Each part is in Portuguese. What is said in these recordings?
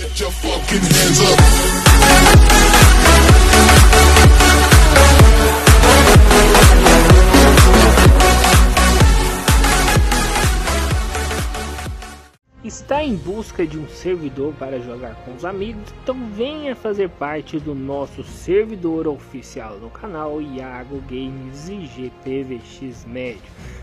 Get your fucking hands up. está em busca de um servidor para jogar com os amigos, então venha fazer parte do nosso servidor oficial do canal Iago Games e gpvx Médio.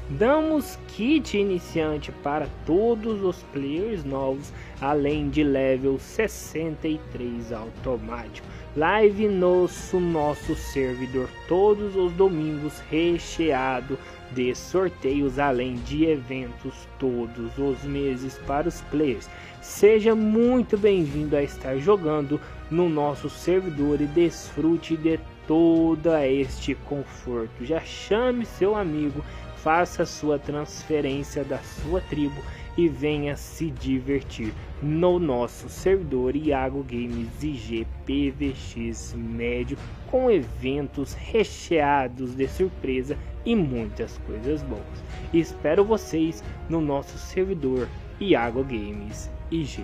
Damos kit iniciante para todos os players novos, além de level 63 automático. Live nosso nosso servidor todos os domingos recheado de sorteios, além de eventos todos os meses para os players. Seja muito bem-vindo a estar jogando no nosso servidor e desfrute de todo este conforto. Já chame seu amigo, faça sua transferência da sua tribo e venha se divertir no nosso servidor Iago Games IG PVX médio com eventos recheados de surpresa e muitas coisas boas. Espero vocês no nosso servidor Iago Games IG.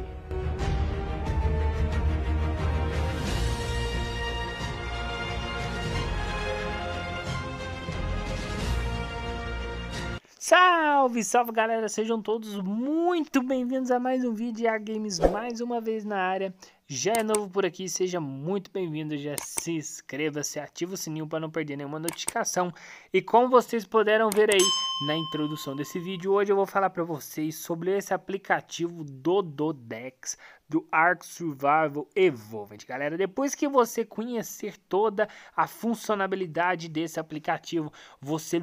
Salve, salve galera, sejam todos muito bem-vindos a mais um vídeo de A Games mais uma vez na área. Já é novo por aqui, seja muito bem-vindo, já se inscreva, se ativa o sininho para não perder nenhuma notificação. E como vocês puderam ver aí na introdução desse vídeo, hoje eu vou falar para vocês sobre esse aplicativo Dododex do Ark Survival Evolved. Galera, depois que você conhecer toda a funcionalidade desse aplicativo, você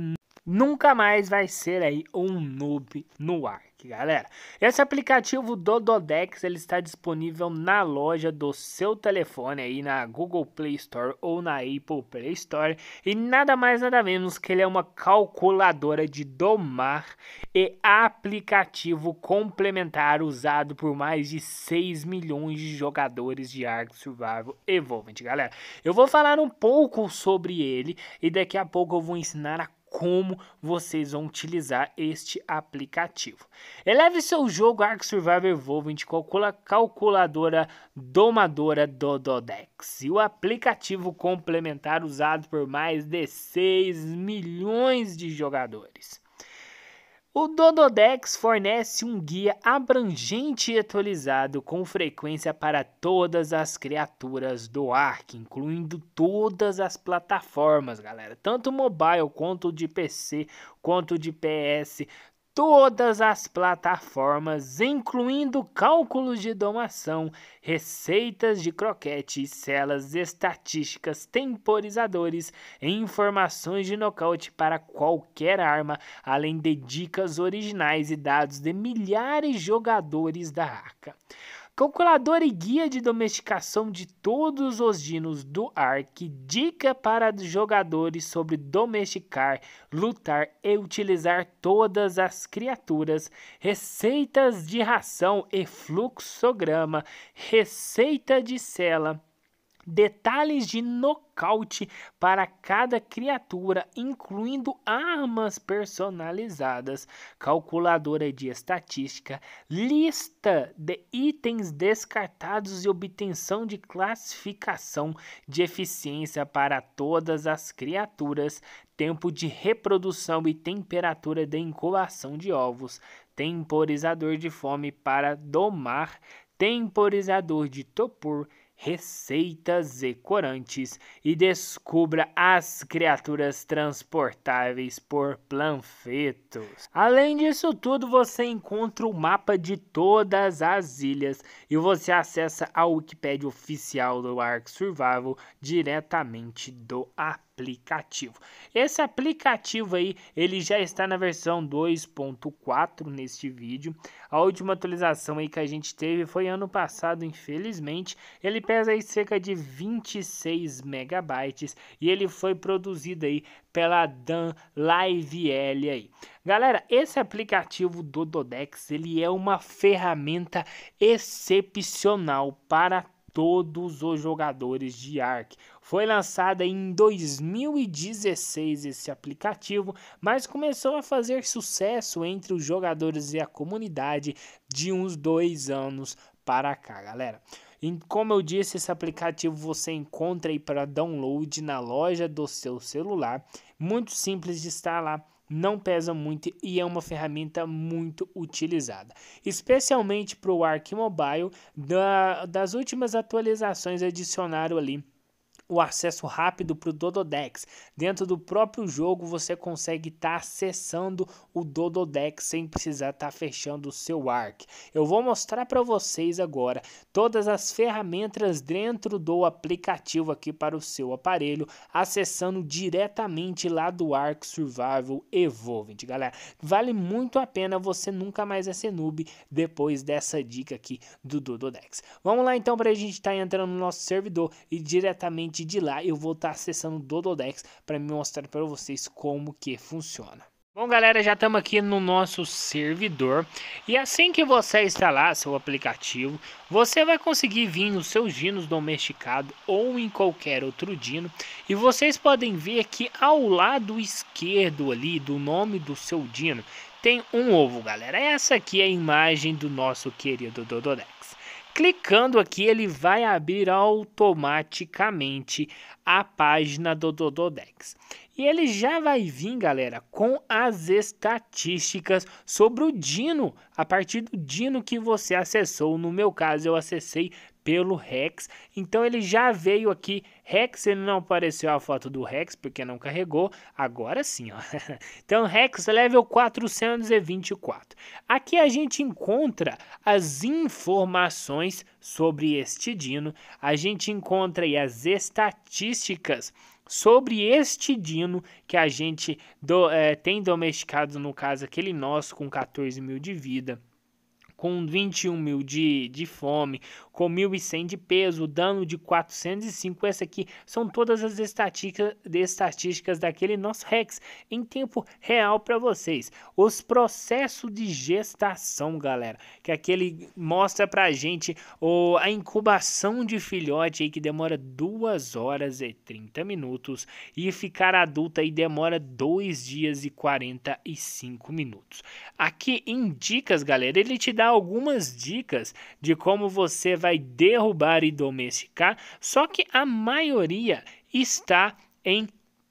nunca mais vai ser aí um noob no ar, galera. Esse aplicativo do Dodex, ele está disponível na loja do seu telefone aí na Google Play Store ou na Apple Play Store e nada mais nada menos que ele é uma calculadora de domar e aplicativo complementar usado por mais de 6 milhões de jogadores de Ark Survival Evolved, galera. Eu vou falar um pouco sobre ele e daqui a pouco eu vou ensinar a como vocês vão utilizar este aplicativo. Eleve seu jogo Ark Survivor Evolved com a calculadora domadora Dododex e o aplicativo complementar usado por mais de 6 milhões de jogadores. O Dododex fornece um guia abrangente e atualizado com frequência para todas as criaturas do Ark, incluindo todas as plataformas, galera, tanto mobile quanto de PC, quanto de PS, todas as plataformas, incluindo cálculos de domação, receitas de croquetes, celas estatísticas, temporizadores e informações de nocaute para qualquer arma, além de dicas originais e dados de milhares de jogadores da ACA. Calculador e guia de domesticação de todos os dinos do Ark, dica para jogadores sobre domesticar, lutar e utilizar todas as criaturas, receitas de ração e fluxograma, receita de cela, detalhes de nocaute para cada criatura, incluindo armas personalizadas, calculadora de estatística, lista de itens descartados e obtenção de classificação de eficiência para todas as criaturas, tempo de reprodução e temperatura de incubação de ovos, temporizador de fome para domar, temporizador de topor receitas e corantes e descubra as criaturas transportáveis por planfetos. Além disso tudo, você encontra o mapa de todas as ilhas e você acessa a Wikipédia oficial do Ark Survival diretamente do app aplicativo. Esse aplicativo aí, ele já está na versão 2.4 neste vídeo. A última atualização aí que a gente teve foi ano passado, infelizmente. Ele pesa aí cerca de 26 megabytes e ele foi produzido aí pela Dan Live L aí. Galera, esse aplicativo do Dodex, ele é uma ferramenta excepcional para todos os jogadores de ARC. Foi lançada em 2016 esse aplicativo, mas começou a fazer sucesso entre os jogadores e a comunidade de uns dois anos para cá, galera. E como eu disse, esse aplicativo você encontra aí para download na loja do seu celular. Muito simples de instalar não pesa muito e é uma ferramenta muito utilizada, especialmente para o Arc Mobile. Da, das últimas atualizações adicionaram ali o acesso rápido para o Dododex. Dentro do próprio jogo você consegue estar tá acessando o Dododex sem precisar estar tá fechando o seu ARC. Eu vou mostrar para vocês agora todas as ferramentas dentro do aplicativo aqui para o seu aparelho, acessando diretamente lá do ARC Survival Evolvent, galera. Vale muito a pena você nunca mais é ser noob depois dessa dica aqui do Dododex. Vamos lá então para a gente estar tá entrando no nosso servidor e diretamente partir de lá eu vou estar tá acessando o Dododex para mostrar para vocês como que funciona. Bom, galera, já estamos aqui no nosso servidor. E assim que você instalar seu aplicativo, você vai conseguir vir nos seus dinos domesticados ou em qualquer outro dino. E vocês podem ver que ao lado esquerdo ali do nome do seu dino tem um ovo, galera. Essa aqui é a imagem do nosso querido Dododex. Clicando aqui, ele vai abrir automaticamente a página do Dododex. E ele já vai vir, galera, com as estatísticas sobre o Dino, a partir do Dino que você acessou. No meu caso, eu acessei pelo Rex. Então ele já veio aqui, Rex, ele não apareceu a foto do Rex porque não carregou, agora sim, ó. Então Rex level 424. Aqui a gente encontra as informações sobre este Dino, a gente encontra aí as estatísticas sobre este dino que a gente do, é, tem domesticado, no caso aquele nosso com 14 mil de vida com 21 mil de, de fome, com 1.100 de peso, dano de 405. Essa aqui são todas as estatísticas estatísticas daquele nosso Rex em tempo real para vocês. Os processos de gestação, galera, que aquele mostra para a gente o, a incubação de filhote aí que demora 2 horas e 30 minutos e ficar adulta aí demora 2 dias e 45 minutos. Aqui em dicas, galera, ele te dá dar algumas dicas de como você vai derrubar e domesticar, só que a maioria está em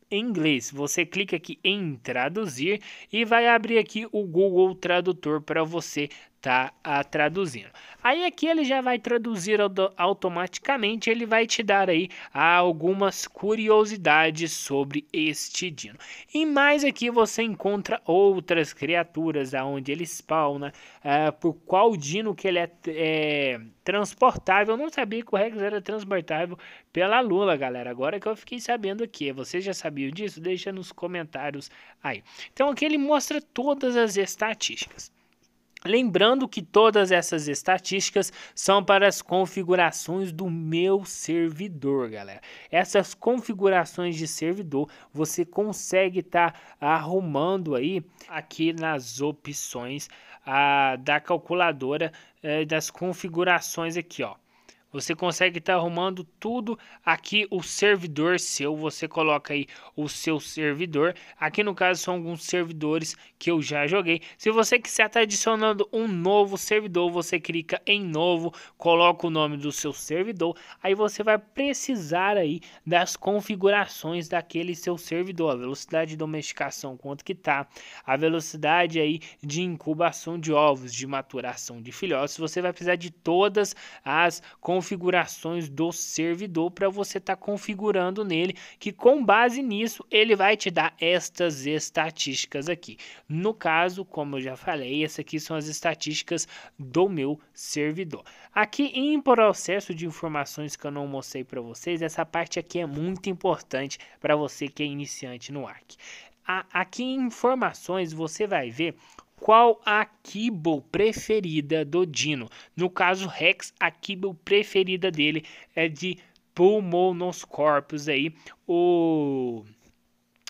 inglês. Você clica aqui em traduzir e vai abrir aqui o Google Tradutor para você tá ah, traduzindo. Aí aqui ele já vai traduzir automaticamente, ele vai te dar aí algumas curiosidades sobre este dino. E mais aqui você encontra outras criaturas, aonde ele spawna, uh, por qual dino que ele é, é transportável. Eu não sabia que o Rex era transportável pela Lula, galera. Agora que eu fiquei sabendo aqui. Vocês já sabiam disso? Deixa nos comentários aí. Então aqui ele mostra todas as estatísticas. Lembrando que todas essas estatísticas são para as configurações do meu servidor, galera. Essas configurações de servidor você consegue estar tá arrumando aí aqui nas opções a, ah, da calculadora é, das configurações aqui, ó. Você consegue estar tá arrumando tudo aqui o servidor seu. Você coloca aí o seu servidor. Aqui no caso são alguns servidores que eu já joguei. Se você quiser estar tá adicionando um novo servidor, você clica em novo, coloca o nome do seu servidor. Aí você vai precisar aí das configurações daquele seu servidor, a velocidade de domesticação, quanto que tá, a velocidade aí de incubação de ovos, de maturação de filhotes. Você vai precisar de todas as configurações configurações do servidor para você estar tá configurando nele, que com base nisso ele vai te dar estas estatísticas aqui. No caso, como eu já falei, essas aqui são as estatísticas do meu servidor. Aqui em processo de informações que eu não mostrei para vocês, essa parte aqui é muito importante para você que é iniciante no ARC. aqui em informações você vai ver qual a Kibble preferida do Dino. No caso, Rex, a Kibble preferida dele é de Pulmonos Corpus aí, o,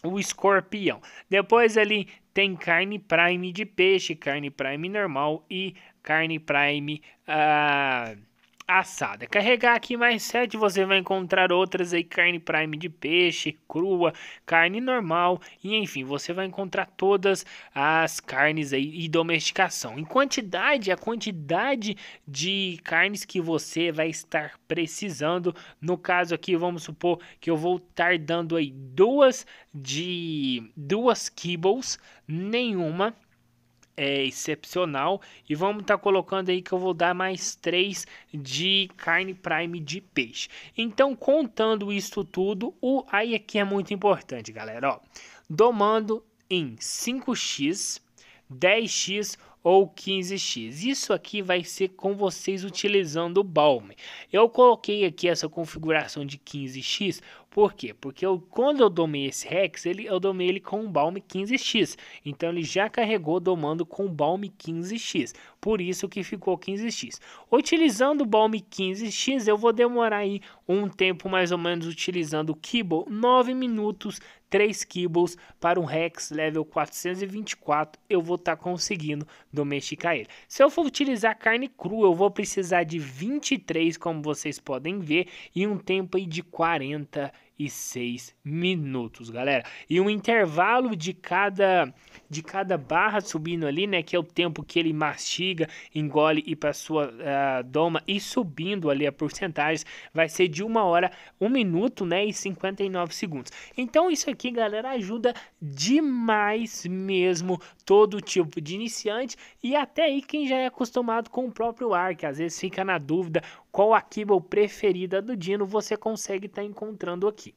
o escorpião. Depois ali tem carne prime de peixe, carne prime normal e carne prime... Uh, assada. Carregar aqui mais 7, você vai encontrar outras aí, carne prime de peixe, crua, carne normal, e enfim, você vai encontrar todas as carnes aí e domesticação. Em quantidade, a quantidade de carnes que você vai estar precisando, no caso aqui, vamos supor que eu vou estar dando aí duas de duas kibbles, nenhuma é, excepcional. E vamos estar tá colocando aí que eu vou dar mais 3 de carne prime de peixe. Então, contando isso tudo, o aí aqui é muito importante, galera. Ó, domando em 5x, 10x ou 15x. Isso aqui vai ser com vocês utilizando o Balme. Eu coloquei aqui essa configuração de 15x por quê? Porque eu, quando eu domei esse Rex, ele, eu domei ele com um Balm 15x. Então ele já carregou domando com o Balm 15x. Por isso que ficou 15x. Utilizando o Balm 15x, eu vou demorar aí um tempo mais ou menos utilizando o Kibble, 9 minutos 3 kibbles para um Rex level 424, eu vou estar tá conseguindo domesticar ele. Se eu for utilizar carne crua, eu vou precisar de 23, como vocês podem ver, e um tempo aí de 40 e 6 minutos, galera. E um intervalo de cada de cada barra subindo ali, né, que é o tempo que ele mastiga, engole e para sua uh, doma e subindo ali a porcentagem, vai ser de uma hora, um minuto, né, e 59 segundos. Então isso aqui, galera, ajuda demais mesmo todo tipo de iniciante e até aí quem já é acostumado com o próprio ar, que às vezes fica na dúvida qual a Kibble preferida do Dino você consegue estar tá encontrando aqui.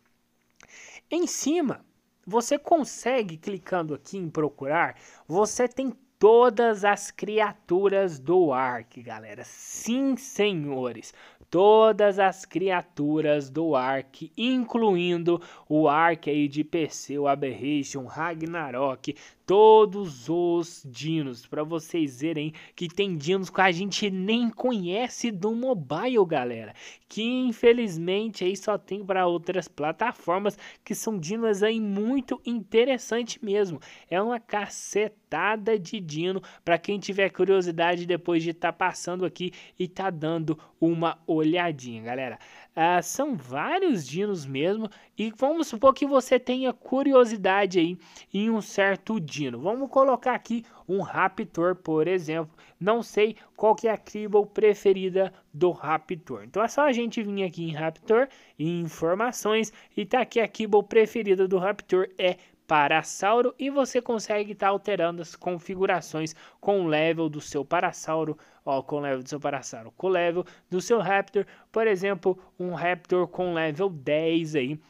Em cima, você consegue clicando aqui em procurar, você tem todas as criaturas do Ark, galera. Sim, senhores, todas as criaturas do Ark, incluindo o Ark aí de PC, o Aberration, Ragnarok, todos os dinos, para vocês verem que tem dinos que a gente nem conhece do mobile, galera, que infelizmente aí só tem para outras plataformas, que são dinos aí muito interessante mesmo. É uma cacetada de pedindo para quem tiver curiosidade depois de estar tá passando aqui e tá dando uma olhadinha, galera. Ah, são vários dinos mesmo e vamos supor que você tenha curiosidade aí em um certo dino. Vamos colocar aqui um Raptor, por exemplo. Não sei qual que é a Cribble preferida do Raptor. Então é só a gente vir aqui em Raptor, em informações, e tá aqui a Cribble preferida do Raptor é Parasauro e você consegue estar tá alterando as configurações com o level do seu Parasauro, ó, com o level do seu Parasauro, com o level do seu Raptor, por exemplo, um Raptor com level 10 aí,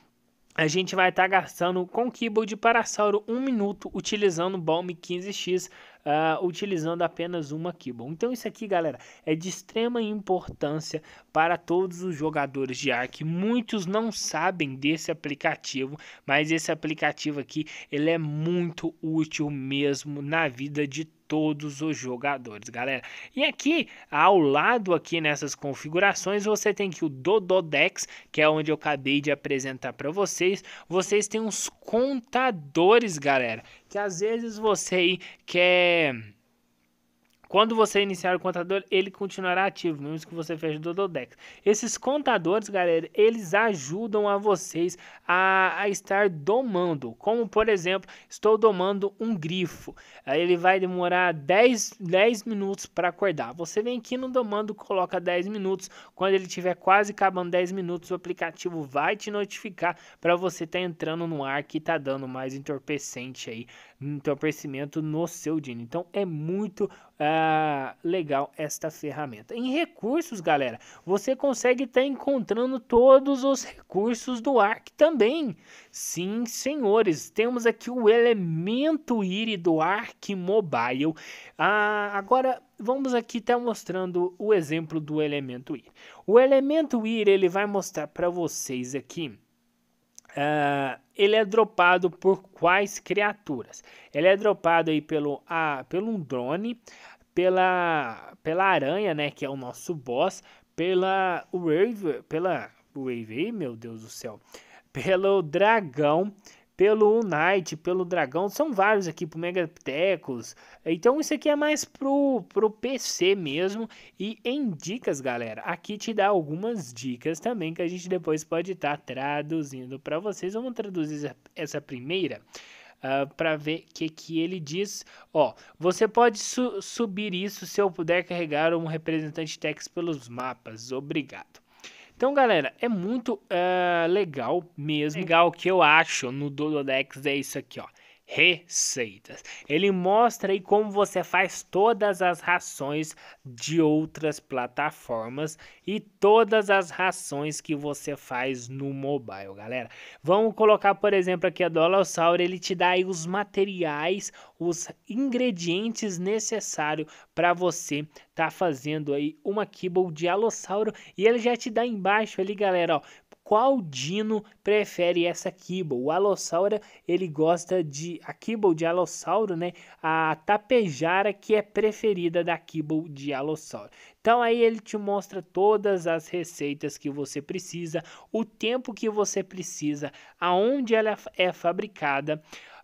a gente vai estar tá gastando com Kibble de Parasauro 1 minuto, utilizando o Balm 15x, uh, ah, utilizando apenas uma Kibble. Então isso aqui, galera, é de extrema importância para todos os jogadores de Ark. Muitos não sabem desse aplicativo, mas esse aplicativo aqui, ele é muito útil mesmo na vida de todos todos os jogadores, galera. E aqui, ao lado aqui nessas configurações, você tem que o Dododex, que é onde eu acabei de apresentar para vocês. Vocês têm uns contadores, galera, que às vezes você quer quando você iniciar o contador, ele continuará ativo, mesmo que você feche do Dodex. Esses contadores, galera, eles ajudam a vocês a, a estar domando. Como, por exemplo, estou domando um grifo. Aí ele vai demorar 10, 10 minutos para acordar. Você vem aqui no domando, coloca 10 minutos. Quando ele tiver quase acabando 10 minutos, o aplicativo vai te notificar para você estar tá entrando no ar que está dando mais entorpecente aí, entorpecimento no seu dino. Então é muito ah, legal esta ferramenta. Em recursos, galera, você consegue estar tá encontrando todos os recursos do ARC também. Sim, senhores, temos aqui o elemento IRI do ARC Mobile. Ah, agora vamos aqui estar tá mostrando o exemplo do elemento IRI. O elemento IRI ele vai mostrar para vocês aqui Uh, ele é dropado por quais criaturas? Ele é dropado aí pelo, a, pelo um drone, pela, pela aranha, né, que é o nosso boss, pela Wave, pela Wave, meu Deus do céu, pelo dragão pelo Unite, pelo Dragão, são vários aqui pro Megatecos. Então isso aqui é mais pro, pro PC mesmo. E em dicas, galera, aqui te dá algumas dicas também que a gente depois pode estar tá traduzindo para vocês. Vamos traduzir essa primeira. Uh, ah, para ver o que, que ele diz. Ó, você pode su subir isso se eu puder carregar um representante text pelos mapas. Obrigado. Então, galera, é muito uh, legal mesmo. Legal que eu acho no Dododex é isso aqui, ó receitas. Ele mostra aí como você faz todas as rações de outras plataformas e todas as rações que você faz no mobile, galera. Vamos colocar, por exemplo, aqui a Dolossauro, ele te dá aí os materiais, os ingredientes necessários para você tá fazendo aí uma kibble de alossauro e ele já te dá embaixo ali, galera, ó, qual dino prefere essa Kibble. O Alossauro, ele gosta de a Kibble de Alossauro, né? A Tapejara que é preferida da Kibble de Alossauro. Então aí ele te mostra todas as receitas que você precisa, o tempo que você precisa, aonde ela é fabricada,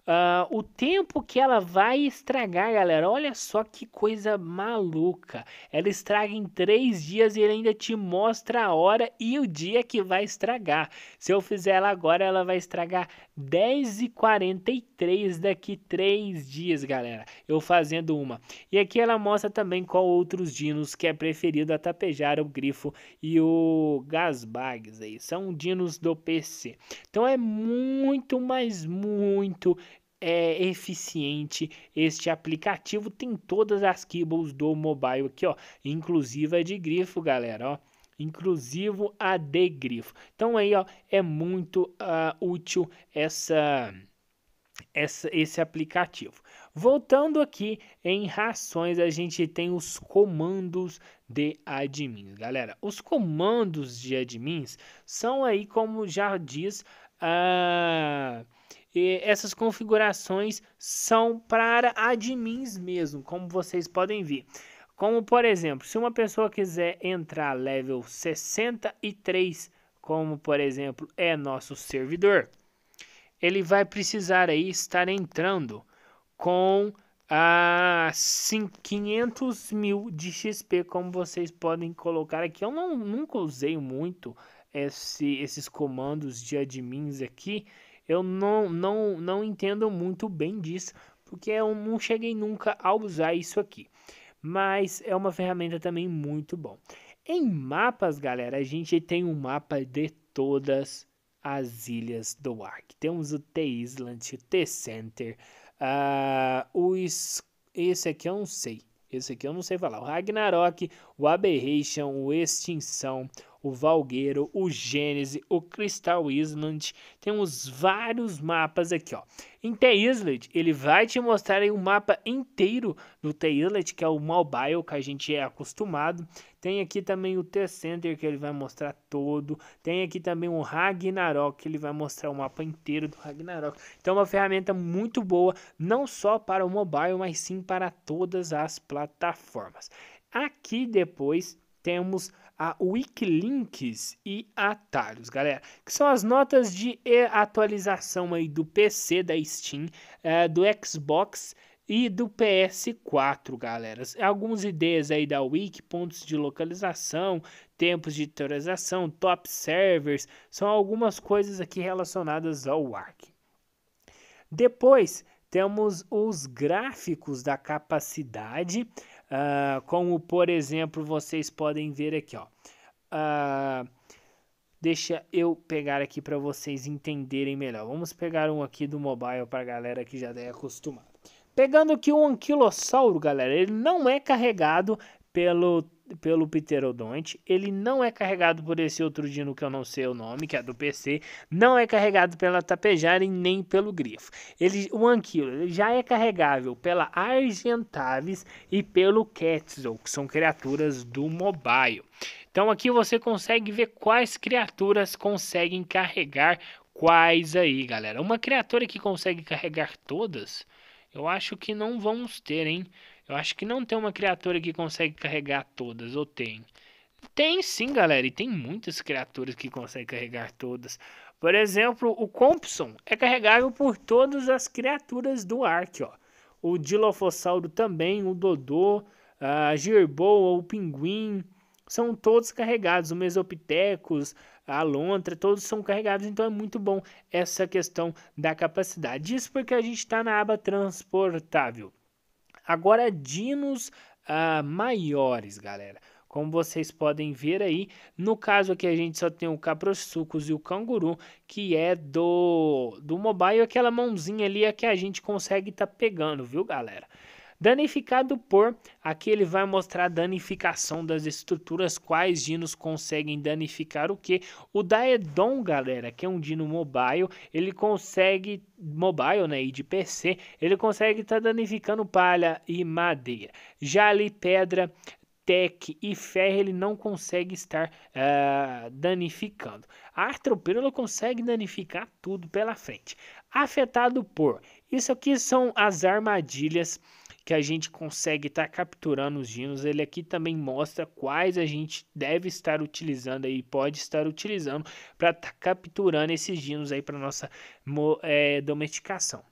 Uh, o tempo que ela vai estragar, galera. Olha só que coisa maluca. Ela estraga em três dias e ele ainda te mostra a hora e o dia que vai estragar. Se eu fizer ela agora, ela vai estragar 10h43 daqui três dias, galera. Eu fazendo uma. E aqui ela mostra também qual outros dinos que é preferido a tapejar o Grifo e o Gasbags aí. São dinos do PC. Então é muito, mas muito é eficiente este aplicativo. Tem todas as keyboards do mobile aqui, ó, inclusive a de grifo, galera, ó. Inclusive a de grifo. Então aí, ó, é muito uh, útil essa, essa, esse aplicativo. Voltando aqui em rações, a gente tem os comandos de admins, galera. Os comandos de admins são aí, como já diz, a uh, e essas configurações são para admins mesmo, como vocês podem ver. Como por exemplo, se uma pessoa quiser entrar level 63, como por exemplo é nosso servidor, ele vai precisar aí estar entrando com a ah, 500 mil de XP, como vocês podem colocar aqui. Eu não, nunca usei muito esse, esses comandos de admins aqui, eu não, não, não entendo muito bem disso, porque eu não cheguei nunca a usar isso aqui. Mas é uma ferramenta também muito bom. Em mapas, galera, a gente tem um mapa de todas as ilhas do Ark. Temos o T-Island, o T-Center, uh, ah, os... esse aqui eu não sei. Esse aqui eu não sei falar. O Ragnarok, o Aberration, o Extinção, o Valgueiro, o Gênese, o Crystal Island. Temos vários mapas aqui, ó. Em The Island, ele vai te mostrar aí um mapa inteiro do The Island, que é o mobile que a gente é acostumado. Tem aqui também o The Center, que ele vai mostrar todo. Tem aqui também o Ragnarok, que ele vai mostrar o mapa inteiro do Ragnarok. Então é uma ferramenta muito boa, não só para o mobile, mas sim para todas as plataformas. Aqui depois temos a Wikilinks e atalhos, galera, que são as notas de atualização aí do PC da Steam, é, do Xbox e do PS4, galera. Alguns ideias aí da Wiki, pontos de localização, tempos de teorização, top servers, são algumas coisas aqui relacionadas ao Arc. Depois temos os gráficos da capacidade Uh, como, por exemplo, vocês podem ver aqui, ó. Uh, deixa eu pegar aqui para vocês entenderem melhor. Vamos pegar um aqui do mobile para galera que já é acostumada. Pegando aqui um anquilossauro, galera, ele não é carregado, pelo, pelo pterodonte, ele não é carregado por esse outro dino que eu não sei o nome, que é do PC, não é carregado pela tapejara e nem pelo grifo. Ele, o anquilo ele já é carregável pela argentavis e pelo quetzal, que são criaturas do mobile. Então aqui você consegue ver quais criaturas conseguem carregar quais aí, galera. Uma criatura que consegue carregar todas, eu acho que não vamos ter, hein? Eu acho que não tem uma criatura que consegue carregar todas, ou tem? Tem sim, galera, e tem muitas criaturas que conseguem carregar todas. Por exemplo, o Compson é carregável por todas as criaturas do Ark, ó. O Dilofossauro também, o Dodô, a Girboa, o Pinguim, são todos carregados. O Mesopithecus, a lontra, todos são carregados, então é muito bom essa questão da capacidade. Isso porque a gente está na aba transportável. Agora, dinos uh, maiores, galera. Como vocês podem ver aí, no caso aqui a gente só tem o Caprosucos e o Canguru, que é do, do mobile, aquela mãozinha ali é que a gente consegue estar tá pegando, viu galera? Danificado por, aqui ele vai mostrar a danificação das estruturas, quais dinos conseguem danificar o que. O Daedon, galera, que é um dino mobile, ele consegue, mobile né, e de PC, ele consegue estar tá danificando palha e madeira. Já ali pedra, Tech e Ferro ele não consegue estar uh, danificando. A ele consegue danificar tudo pela frente. Afetado por. Isso aqui são as armadilhas que a gente consegue estar tá capturando os dinos. Ele aqui também mostra quais a gente deve estar utilizando e pode estar utilizando para estar tá capturando esses dinos aí para nossa é, domesticação.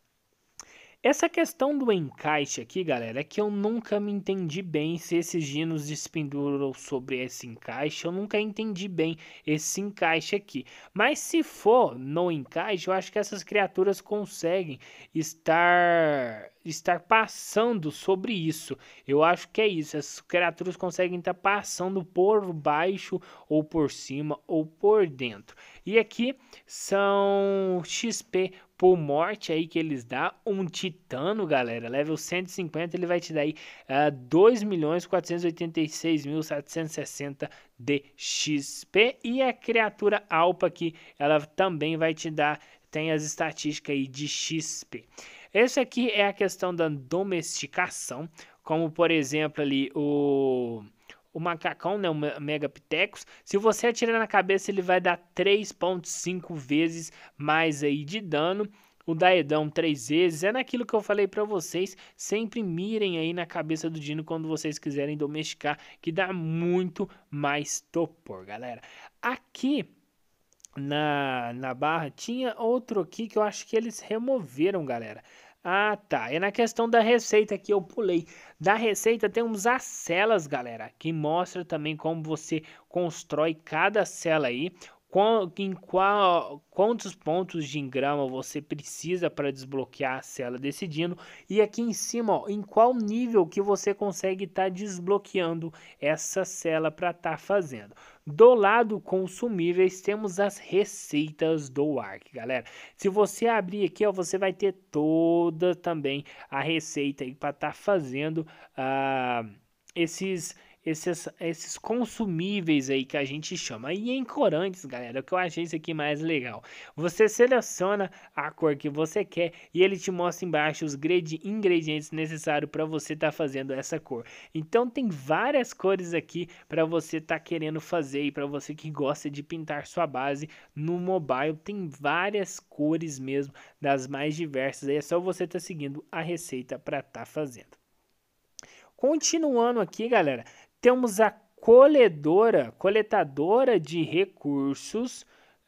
Essa questão do encaixe aqui, galera, é que eu nunca me entendi bem se esses dinos despenduram sobre esse encaixe. Eu nunca entendi bem esse encaixe aqui. Mas se for no encaixe, eu acho que essas criaturas conseguem estar estar passando sobre isso. Eu acho que é isso. As criaturas conseguem estar passando por baixo ou por cima ou por dentro. E aqui são XP por morte aí que eles dá um titano, galera, level 150, ele vai te dar aí uh, ah, 2.486.760 de XP. E a criatura Alpa aqui, ela também vai te dar, tem as estatísticas aí de XP. Essa aqui é a questão da domesticação, como por exemplo ali o o macacão, né, o Megapithecus. Se você atirar na cabeça, ele vai dar 3.5 vezes mais aí de dano. O Daedão três vezes, é naquilo que eu falei para vocês, sempre mirem aí na cabeça do Dino quando vocês quiserem domesticar, que dá muito mais topor, galera. Aqui na, na barra tinha outro aqui que eu acho que eles removeram, galera. Ah, tá. É na questão da receita que eu pulei. Da receita temos as celas, galera, que mostra também como você constrói cada cela aí, em qual, quantos pontos de engrama você precisa para desbloquear a cela decidindo e aqui em cima ó, em qual nível que você consegue estar tá desbloqueando essa cela para estar tá fazendo do lado consumíveis, temos as receitas do ARC, galera. Se você abrir aqui, ó, você vai ter toda também a receita aí para estar tá fazendo uh, esses esses, esses consumíveis aí que a gente chama. E em corantes, galera, o que eu achei isso aqui mais legal. Você seleciona a cor que você quer e ele te mostra embaixo os ingredientes necessários para você estar tá fazendo essa cor. Então tem várias cores aqui para você estar tá querendo fazer e para você que gosta de pintar sua base no mobile. Tem várias cores mesmo, das mais diversas. Aí é só você estar tá seguindo a receita para estar tá fazendo. Continuando aqui, galera, temos a coletora, coletadora de recursos,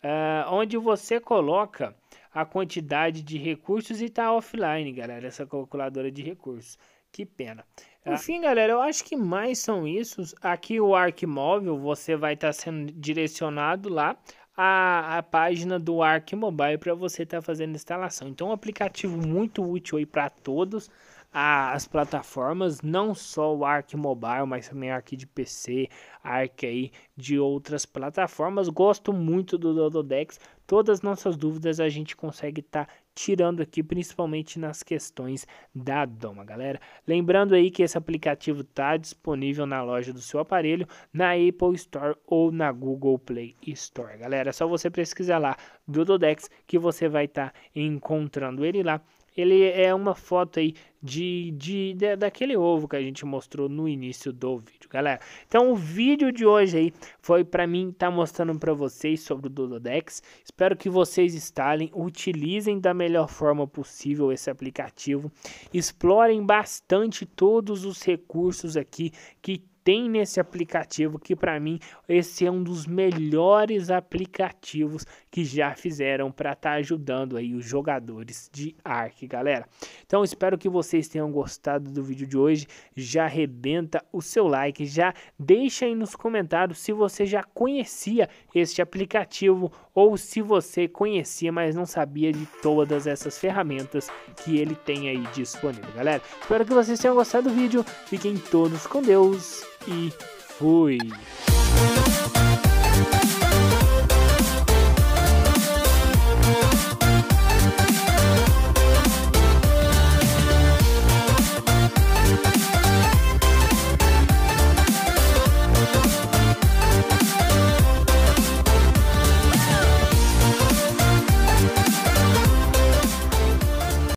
uh, onde você coloca a quantidade de recursos e está offline, galera, essa calculadora de recursos. Que pena. Enfim, ah, galera, eu acho que mais são isso. Aqui o ArcMóvel, você vai estar tá sendo direcionado lá à, à página do ArcMobile para você estar tá fazendo instalação. Então, um aplicativo muito útil aí para todos as plataformas, não só o Arc Mobile, mas também Arc de PC, Arc aí de outras plataformas. Gosto muito do Dododex. Todas nossas dúvidas a gente consegue estar tá tirando aqui, principalmente nas questões da doma, galera. Lembrando aí que esse aplicativo está disponível na loja do seu aparelho, na Apple Store ou na Google Play Store, galera. É só você pesquisar lá Dododex que você vai estar tá encontrando ele lá ele é uma foto aí de, de, de, daquele ovo que a gente mostrou no início do vídeo, galera. Então o vídeo de hoje aí foi para mim estar tá mostrando para vocês sobre o Dododex. Espero que vocês instalem, utilizem da melhor forma possível esse aplicativo, explorem bastante todos os recursos aqui que tem nesse aplicativo que para mim esse é um dos melhores aplicativos que já fizeram para estar tá ajudando aí os jogadores de Ark, galera. Então espero que vocês tenham gostado do vídeo de hoje. Já arrebenta o seu like, já deixa aí nos comentários se você já conhecia este aplicativo ou se você conhecia, mas não sabia de todas essas ferramentas que ele tem aí disponível, galera. Espero que vocês tenham gostado do vídeo. Fiquem todos com Deus e fui!